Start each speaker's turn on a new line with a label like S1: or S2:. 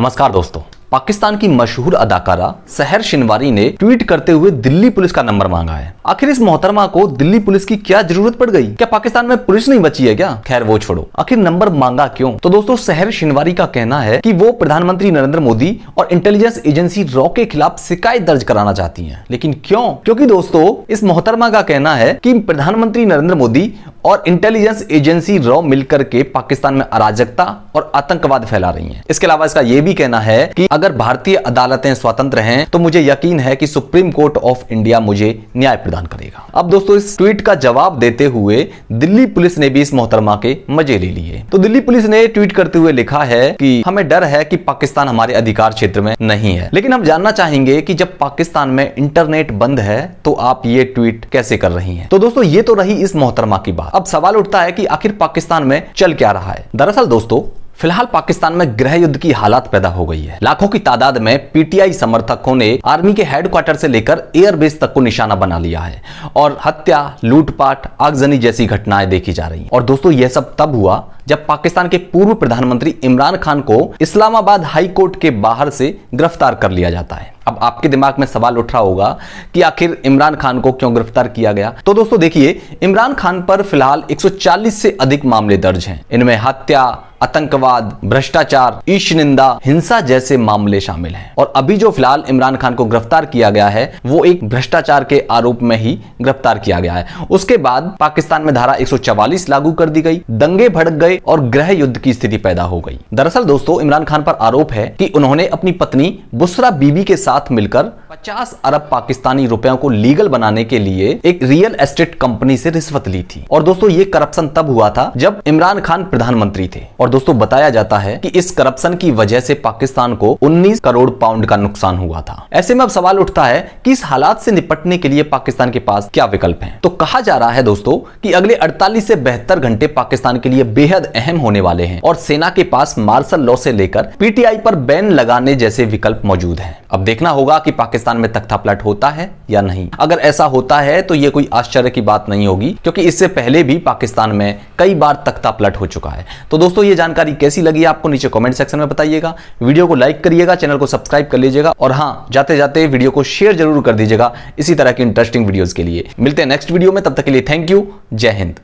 S1: नमस्कार दोस्तों पाकिस्तान की मशहूर अदाकारा सहर शिनवारी ने ट्वीट करते हुए दिल्ली पुलिस का नंबर मांगा है आखिर इस मोहतरमा को दिल्ली पुलिस की क्या जरूरत पड़ गई क्या पाकिस्तान में पुलिस नहीं बची है क्या खैर वो छोड़ो आखिर नंबर मांगा क्यों तो दोस्तों सहर शिनवारी का कहना है कि वो प्रधानमंत्री नरेंद्र मोदी और इंटेलिजेंस एजेंसी रॉ के खिलाफ शिकायत दर्ज कराना चाहती है लेकिन क्यों क्योंकि दोस्तों इस मोहतरमा का कहना है की प्रधानमंत्री नरेंद्र मोदी और इंटेलिजेंस एजेंसी रॉ मिलकर के पाकिस्तान में अराजकता और आतंकवाद फैला रही हैं। इसके अलावा इसका यह भी कहना है कि अगर भारतीय अदालतें स्वतंत्र हैं तो मुझे यकीन है कि सुप्रीम कोर्ट ऑफ इंडिया मुझे न्याय प्रदान करेगा अब दोस्तों इस ट्वीट का जवाब देते हुए दिल्ली पुलिस ने भी इस मोहतरमा के मजे ले लिए तो दिल्ली पुलिस ने ट्वीट करते हुए लिखा है कि हमें डर है कि पाकिस्तान हमारे अधिकार क्षेत्र में नहीं है लेकिन हम जानना चाहेंगे कि जब पाकिस्तान में इंटरनेट बंद है तो आप ये ट्वीट कैसे कर रही हैं तो दोस्तों ये तो रही इस मोहतरमा की बात अब सवाल उठता है कि आखिर पाकिस्तान में चल क्या रहा है दरअसल दोस्तों फिलहाल पाकिस्तान में गृह युद्ध की हालात पैदा हो गई है लाखों की तादाद में पीटीआई समर्थकों ने आर्मी के हेडक्वार्टर से लेकर एयरबेस तक को निशाना बना लिया है और हत्या लूटपाट आगजनी जैसी घटनाएं देखी जा रही और दोस्तों यह सब तब हुआ जब पाकिस्तान के पूर्व प्रधानमंत्री इमरान खान को इस्लामाबाद हाई कोर्ट के बाहर से गिरफ्तार कर लिया जाता है अब आपके दिमाग में सवाल उठ रहा होगा कि आखिर इमरान खान को क्यों गिरफ्तार किया गया तो दोस्तों देखिए इमरान खान पर फिलहाल 140 से अधिक मामले दर्ज हैं इनमें हत्या आतंकवाद भ्रष्टाचार ईश निंदा हिंसा जैसे मामले शामिल हैं और अभी जो फिलहाल इमरान खान को गिरफ्तार किया गया है वो एक भ्रष्टाचार के आरोप में ही गिरफ्तार किया गया है उसके बाद पाकिस्तान में धारा 144 लागू कर दी गई दंगे भड़क गए और गृह युद्ध की स्थिति पैदा हो गई दरअसल दोस्तों इमरान खान पर आरोप है की उन्होंने अपनी पत्नी बुसरा बीबी के साथ मिलकर पचास अरब पाकिस्तानी रुपयों को लीगल बनाने के लिए एक रियल एस्टेट कंपनी से रिश्वत ली थी और दोस्तों ये करप्शन तब हुआ था जब इमरान खान प्रधानमंत्री थे और और दोस्तों बताया जाता है कि इस करप्शन की वजह से पाकिस्तान को 19 करोड़ पाउंड का नुकसान हुआ था ऐसे में अब सवाल उठता है कि इस हालात से निपटने के लिए पाकिस्तान के पास क्या विकल्प हैं? तो कहा जा रहा है दोस्तों कि अगले 48 से बेहतर घंटे पाकिस्तान के लिए बेहद अहम होने वाले हैं और सेना के पास मार्शल लॉ से लेकर पीटीआई पर बैन लगाने जैसे विकल्प मौजूद है अब देखना होगा कि पाकिस्तान में तख्ता प्लट होता है या नहीं अगर ऐसा होता है तो ये कोई आश्चर्य की बात नहीं होगी क्योंकि इससे पहले भी पाकिस्तान में कई बार तख्ता प्लट हो चुका है तो दोस्तों ये जानकारी कैसी लगी आपको नीचे कमेंट सेक्शन में बताइएगा वीडियो को लाइक करिएगा चैनल को सब्सक्राइब कर लीजिएगा और हाँ जाते जाते वीडियो को शेयर जरूर कर दीजिएगा इसी तरह की इंटरेस्टिंग वीडियोज के लिए मिलते हैं नेक्स्ट वीडियो में तब तक के लिए थैंक यू जय हिंद